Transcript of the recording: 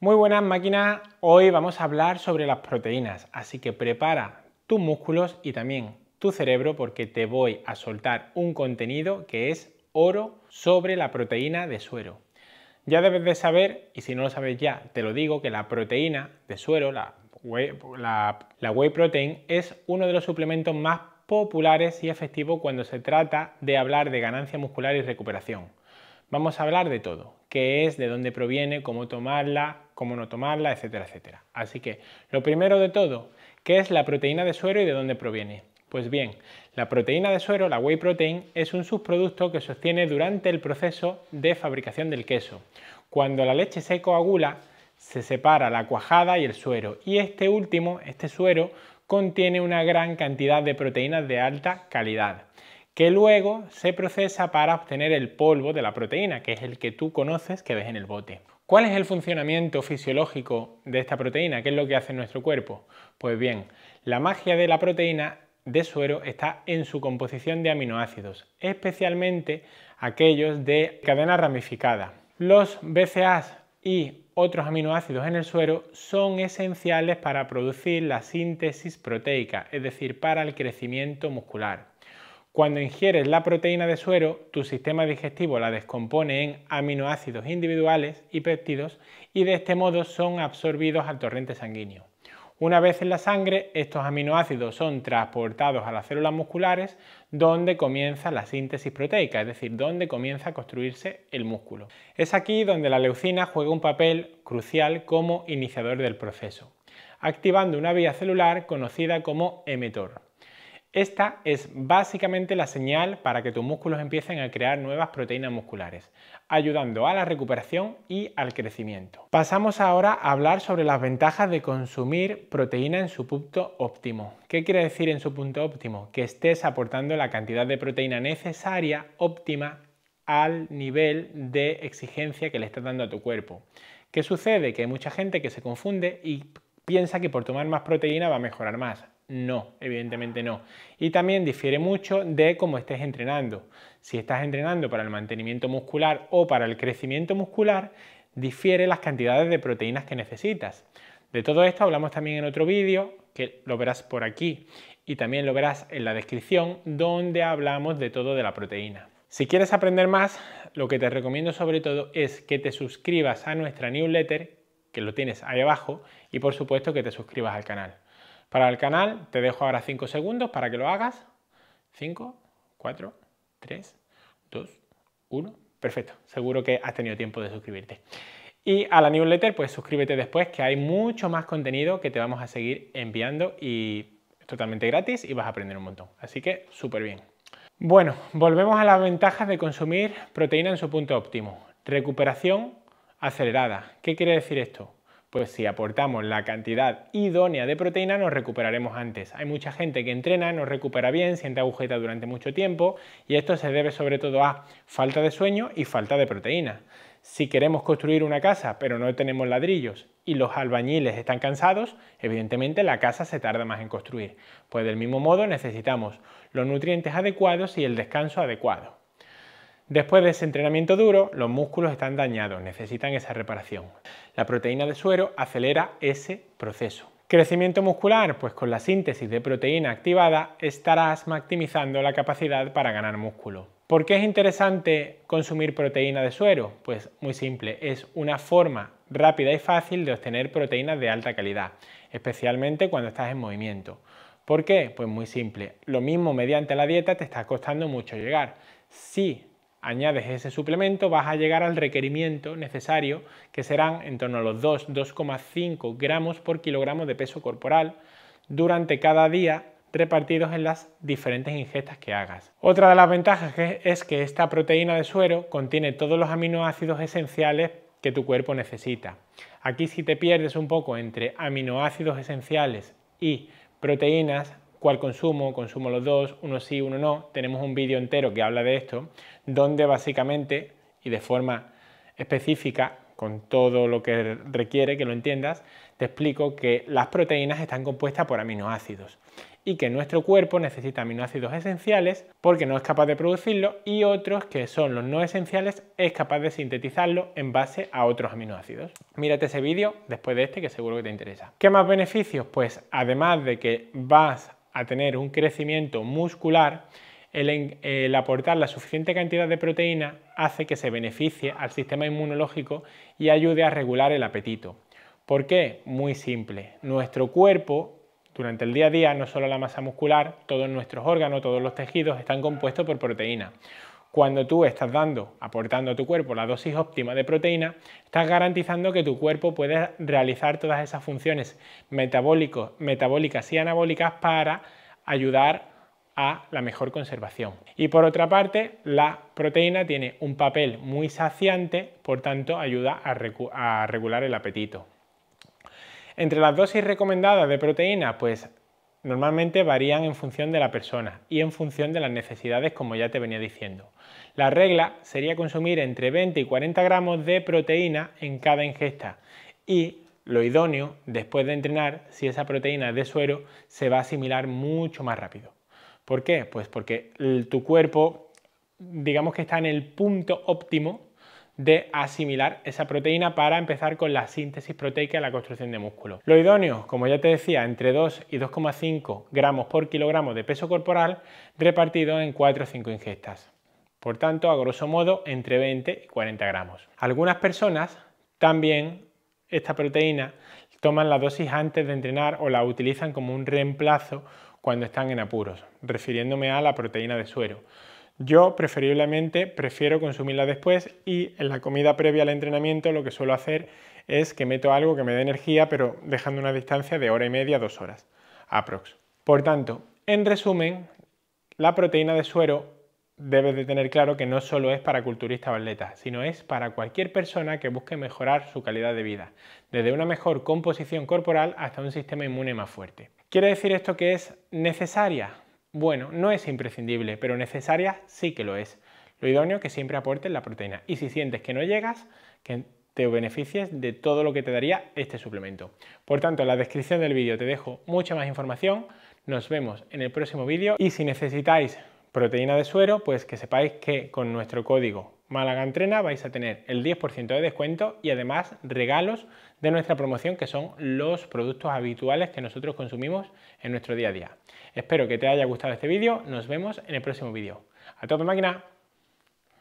Muy buenas máquinas, hoy vamos a hablar sobre las proteínas, así que prepara tus músculos y también tu cerebro porque te voy a soltar un contenido que es oro sobre la proteína de suero. Ya debes de saber, y si no lo sabes ya, te lo digo, que la proteína de suero, la whey, la whey protein, es uno de los suplementos más populares y efectivos cuando se trata de hablar de ganancia muscular y recuperación. Vamos a hablar de todo, qué es, de dónde proviene, cómo tomarla, cómo no tomarla, etcétera, etcétera. Así que, lo primero de todo, ¿qué es la proteína de suero y de dónde proviene? Pues bien, la proteína de suero, la whey protein, es un subproducto que se obtiene durante el proceso de fabricación del queso. Cuando la leche se coagula, se separa la cuajada y el suero, y este último, este suero, contiene una gran cantidad de proteínas de alta calidad que luego se procesa para obtener el polvo de la proteína, que es el que tú conoces que ves en el bote. ¿Cuál es el funcionamiento fisiológico de esta proteína? ¿Qué es lo que hace en nuestro cuerpo? Pues bien, la magia de la proteína de suero está en su composición de aminoácidos, especialmente aquellos de cadena ramificada. Los BCAAs y otros aminoácidos en el suero son esenciales para producir la síntesis proteica, es decir, para el crecimiento muscular. Cuando ingieres la proteína de suero, tu sistema digestivo la descompone en aminoácidos individuales y péptidos y de este modo son absorbidos al torrente sanguíneo. Una vez en la sangre, estos aminoácidos son transportados a las células musculares donde comienza la síntesis proteica, es decir, donde comienza a construirse el músculo. Es aquí donde la leucina juega un papel crucial como iniciador del proceso, activando una vía celular conocida como emetor. Esta es básicamente la señal para que tus músculos empiecen a crear nuevas proteínas musculares, ayudando a la recuperación y al crecimiento. Pasamos ahora a hablar sobre las ventajas de consumir proteína en su punto óptimo. ¿Qué quiere decir en su punto óptimo? Que estés aportando la cantidad de proteína necesaria, óptima, al nivel de exigencia que le estás dando a tu cuerpo. ¿Qué sucede? Que hay mucha gente que se confunde y piensa que por tomar más proteína va a mejorar más. No, evidentemente no. Y también difiere mucho de cómo estés entrenando. Si estás entrenando para el mantenimiento muscular o para el crecimiento muscular, difiere las cantidades de proteínas que necesitas. De todo esto hablamos también en otro vídeo, que lo verás por aquí y también lo verás en la descripción, donde hablamos de todo de la proteína. Si quieres aprender más, lo que te recomiendo sobre todo es que te suscribas a nuestra newsletter, que lo tienes ahí abajo, y por supuesto que te suscribas al canal. Para el canal te dejo ahora 5 segundos para que lo hagas. 5, 4, 3, 2, 1. Perfecto, seguro que has tenido tiempo de suscribirte. Y a la newsletter, pues suscríbete después, que hay mucho más contenido que te vamos a seguir enviando y es totalmente gratis y vas a aprender un montón. Así que súper bien. Bueno, volvemos a las ventajas de consumir proteína en su punto óptimo. Recuperación acelerada. ¿Qué quiere decir esto? pues si aportamos la cantidad idónea de proteína nos recuperaremos antes. Hay mucha gente que entrena, no recupera bien, siente agujeta durante mucho tiempo y esto se debe sobre todo a falta de sueño y falta de proteína. Si queremos construir una casa pero no tenemos ladrillos y los albañiles están cansados, evidentemente la casa se tarda más en construir. Pues del mismo modo necesitamos los nutrientes adecuados y el descanso adecuado. Después de ese entrenamiento duro, los músculos están dañados, necesitan esa reparación. La proteína de suero acelera ese proceso. Crecimiento muscular, pues con la síntesis de proteína activada estarás maximizando la capacidad para ganar músculo. ¿Por qué es interesante consumir proteína de suero? Pues muy simple, es una forma rápida y fácil de obtener proteínas de alta calidad, especialmente cuando estás en movimiento. ¿Por qué? Pues muy simple, lo mismo mediante la dieta te está costando mucho llegar. Sí añades ese suplemento, vas a llegar al requerimiento necesario, que serán en torno a los 2-2,5 gramos por kilogramo de peso corporal durante cada día repartidos en las diferentes ingestas que hagas. Otra de las ventajas es que esta proteína de suero contiene todos los aminoácidos esenciales que tu cuerpo necesita. Aquí si te pierdes un poco entre aminoácidos esenciales y proteínas, cuál consumo, consumo los dos, uno sí, uno no. Tenemos un vídeo entero que habla de esto, donde básicamente y de forma específica, con todo lo que requiere que lo entiendas, te explico que las proteínas están compuestas por aminoácidos y que nuestro cuerpo necesita aminoácidos esenciales porque no es capaz de producirlo y otros que son los no esenciales es capaz de sintetizarlo en base a otros aminoácidos. Mírate ese vídeo después de este que seguro que te interesa. ¿Qué más beneficios? Pues además de que vas a tener un crecimiento muscular, el, aportar la suficiente cantidad de proteína hace que se beneficie al sistema inmunológico y ayude a regular el apetito. ¿Por qué? Muy simple. Nuestro cuerpo, durante el día a día, no solo la masa muscular, todos nuestros órganos, todos los tejidos están compuestos por proteína. Cuando tú estás dando, aportando a tu cuerpo la dosis óptima de proteína, estás garantizando que tu cuerpo puede realizar todas esas funciones metabólicas y anabólicas para ayudar a la mejor conservación. Y por otra parte, la proteína tiene un papel muy saciante, por tanto ayuda a, a regular el apetito. Entre las dosis recomendadas de proteína, pues normalmente varían en función de la persona y en función de las necesidades, como ya te venía diciendo. La regla sería consumir entre 20 y 40 gramos de proteína en cada ingesta y lo idóneo, después de entrenar, si esa proteína es de suero, se va a asimilar mucho más rápido. ¿Por qué? Pues porque tu cuerpo, digamos que está en el punto óptimo de asimilar esa proteína para empezar con la síntesis proteica y la construcción de músculo. Lo idóneo, como ya te decía, entre 2 y 2,5 gramos por kilogramo de peso corporal repartido en 4 o 5 ingestas. Por tanto, a grosso modo, entre 20 y 40 gramos. Algunas personas también esta proteína toman la dosis antes de entrenar o la utilizan como un reemplazo cuando están en apuros, refiriéndome a la proteína de suero. Yo preferiblemente prefiero consumirla después y en la comida previa al entrenamiento lo que suelo hacer es que meto algo que me dé energía pero dejando una distancia de hora y media, a dos horas, aprox. Por tanto, en resumen, la proteína de suero debes de tener claro que no solo es para culturista o sino es para cualquier persona que busque mejorar su calidad de vida, desde una mejor composición corporal hasta un sistema inmune más fuerte. ¿Quiere decir esto que es necesaria? Bueno, no es imprescindible, pero necesaria sí que lo es. Lo idóneo que siempre aportes la proteína. Y si sientes que no llegas, que te beneficies de todo lo que te daría este suplemento. Por tanto, en la descripción del vídeo te dejo mucha más información. Nos vemos en el próximo vídeo y si necesitáis proteína de suero, pues que sepáis que con nuestro código Málaga Entrena vais a tener el 10% de descuento y además regalos de nuestra promoción que son los productos habituales que nosotros consumimos en nuestro día a día. Espero que te haya gustado este vídeo, nos vemos en el próximo vídeo. ¡A tope máquina!